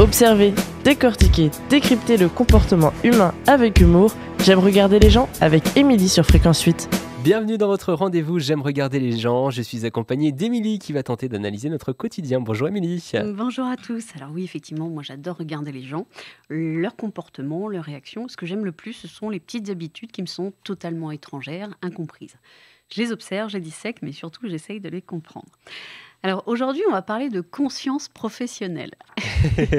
Observer, décortiquer, décrypter le comportement humain avec humour, j'aime regarder les gens avec Émilie sur Fréquence 8. Bienvenue dans votre rendez-vous J'aime regarder les gens. Je suis accompagnée d'Émilie qui va tenter d'analyser notre quotidien. Bonjour Émilie. Bonjour à tous. Alors oui, effectivement, moi j'adore regarder les gens, leur comportement, leurs réactions. Ce que j'aime le plus, ce sont les petites habitudes qui me sont totalement étrangères, incomprises. Je les observe, je les dissèque, mais surtout j'essaye de les comprendre. Alors aujourd'hui, on va parler de conscience professionnelle.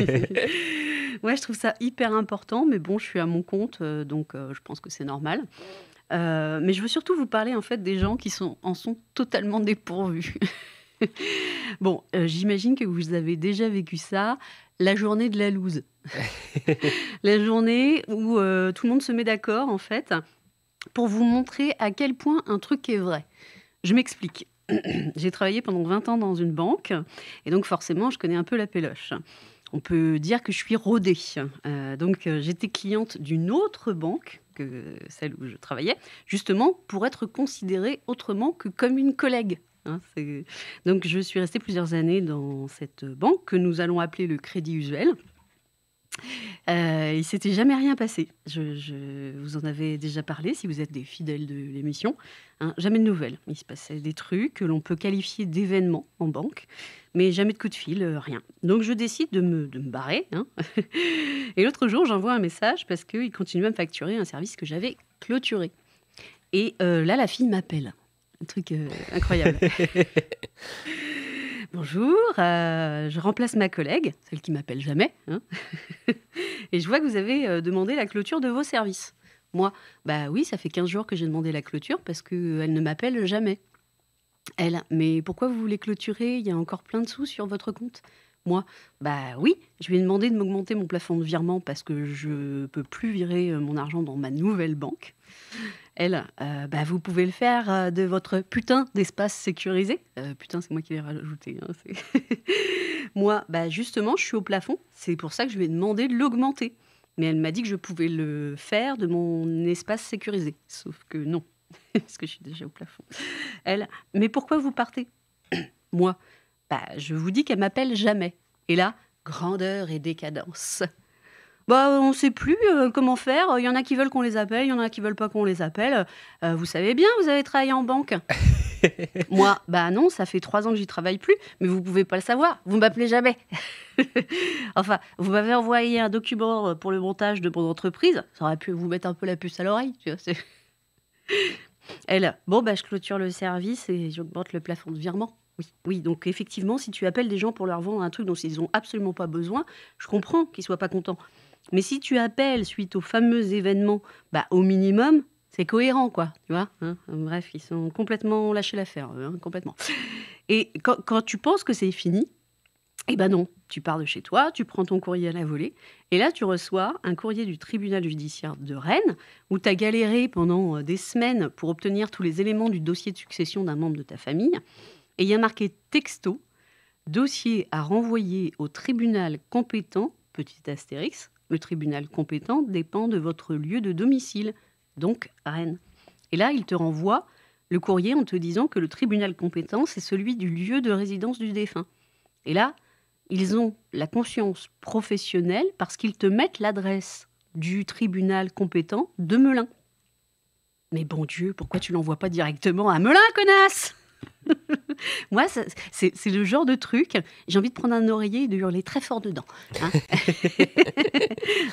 ouais, je trouve ça hyper important, mais bon, je suis à mon compte, euh, donc euh, je pense que c'est normal. Euh, mais je veux surtout vous parler en fait des gens qui en sont totalement dépourvus. bon, j'imagine que vous avez déjà vécu ça, la journée de la loose. la journée où tout le monde se met d'accord, en fait, pour vous montrer à quel point un truc est vrai. Je m'explique. j'ai travaillé pendant 20 ans dans une banque et donc forcément, je connais un peu la péloche. On peut dire que je suis rodée. Euh, donc euh, j'étais cliente d'une autre banque que celle où je travaillais, justement pour être considérée autrement que comme une collègue. Hein, donc je suis restée plusieurs années dans cette banque que nous allons appeler le Crédit Usuel. Euh, il s'était jamais rien passé. Je, vous en avais déjà parlé si vous êtes des fidèles de l'émission. Hein. jamais de nouvelles. Il se passait des trucs que l'on peut qualifier d'événements en banque, mais jamais de coup de fil, euh, rien. Donc je décide de me, de me barrer. Hein. Et l'autre jour, j'envoie un message parce qu'il continue à me facturer un service que j'avais clôturé. Et euh, là, la fille m'appelle. Un truc euh, incroyable. Bonjour, euh, je remplace ma collègue, celle qui m'appelle jamais. Hein. et je vois que vous avez euh, demandé la clôture de vos services. Moi, bah oui, ça fait 15 jours que j'ai demandé la clôture parce qu'elle euh, ne m'appelle jamais. Elle, mais pourquoi vous voulez clôturer Il y a encore plein de sous sur votre compte moi Bah oui, je lui ai demandé de m'augmenter mon plafond de virement parce que je peux plus virer euh, mon argent dans ma nouvelle banque. Elle, euh, bah vous pouvez le faire euh, de votre putain d'espace sécurisé. putain, c'est moi qui l'ai rajouté. Hein, moi, bah justement, je suis au plafond. C'est pour ça que je lui ai demandé de l'augmenter. Mais elle m'a dit que je pouvais le faire de mon espace sécurisé. Sauf que non, parce que je suis déjà au plafond. Elle, mais pourquoi vous partez Moi, bah, je vous dis qu'elle m'appelle jamais. Et là, grandeur et décadence. Bah, on ne sait plus euh, comment faire. Il y en a qui veulent qu'on les appelle, il y en a qui veulent pas qu'on les appelle. Euh, vous savez bien, vous avez travaillé en banque. Moi, bah non, ça fait trois ans que j'y travaille plus, mais vous pouvez pas le savoir. Vous m'appelez jamais. enfin, vous m'avez envoyé un document euh, pour le montage de mon entreprise. Ça aurait pu vous mettre un peu la puce à l'oreille. Tu vois, Elle, bon, bah, je clôture le service et j'augmente le plafond de virement. Oui, donc effectivement, si tu appelles des gens pour leur vendre un truc dont ils n'ont absolument pas besoin, je comprends qu'ils ne soient pas contents. Mais si tu appelles suite aux fameux événements, bah, au minimum, c'est cohérent, quoi, tu vois. Hein. Bref, ils sont complètement lâchés l'affaire, hein, complètement. Et quand, tu penses que c'est fini, eh ben non, tu pars de chez toi, tu prends ton courrier à la volée, et là tu reçois un courrier du tribunal judiciaire de Rennes, où tu as galéré pendant euh, des semaines pour obtenir tous les éléments du dossier de succession d'un membre de ta famille. Et il y a marqué texto, dossier à renvoyer au tribunal compétent, petit astérix, le tribunal compétent dépend de votre lieu de domicile, donc Rennes. Et là, il te renvoie le courrier en te disant que le tribunal compétent, c'est celui du lieu de résidence du défunt. Et là, ils ont la conscience professionnelle parce qu'ils te mettent l'adresse du tribunal compétent de Melun. Mais bon Dieu, pourquoi tu l'envoies pas directement à Melun, connasse Moi, c'est le genre de truc, j'ai envie de prendre un oreiller et de hurler très fort dedans. Hein.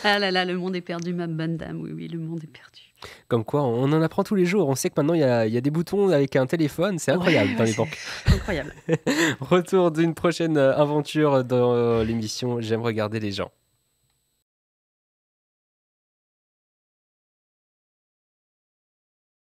ah là là, le monde est perdu, ma bonne dame. Oui, oui, le monde est perdu. Comme quoi, on en apprend tous les jours. On sait que maintenant, il y a, des boutons avec un téléphone. C'est incroyable dans les banques. Incroyable. Retour d'une prochaine euh, aventure dans euh, l'émission J'aime regarder les gens.